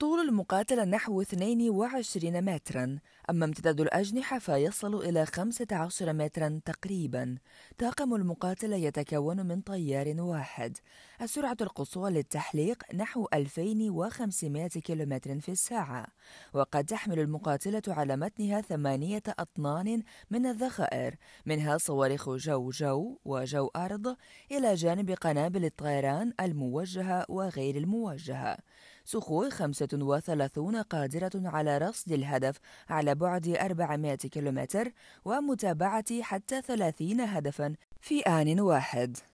طول المقاتلة نحو 22 مترا أما امتداد الأجنحة فيصل إلى 15 مترا تقريبا طاقم المقاتلة يتكون من طيار واحد السرعة القصوى للتحليق نحو 2500 كم في الساعة وقد تحمل المقاتلة على متنها ثمانية أطنان من الذخائر منها صواريخ جو جو وجو أرض إلى جانب قنابل الطيران الموجهة وغير الموجهة سخوي 35 قادرة على رصد الهدف على بعد 400 كيلومتر ومتابعة حتى 30 هدفا في آن واحد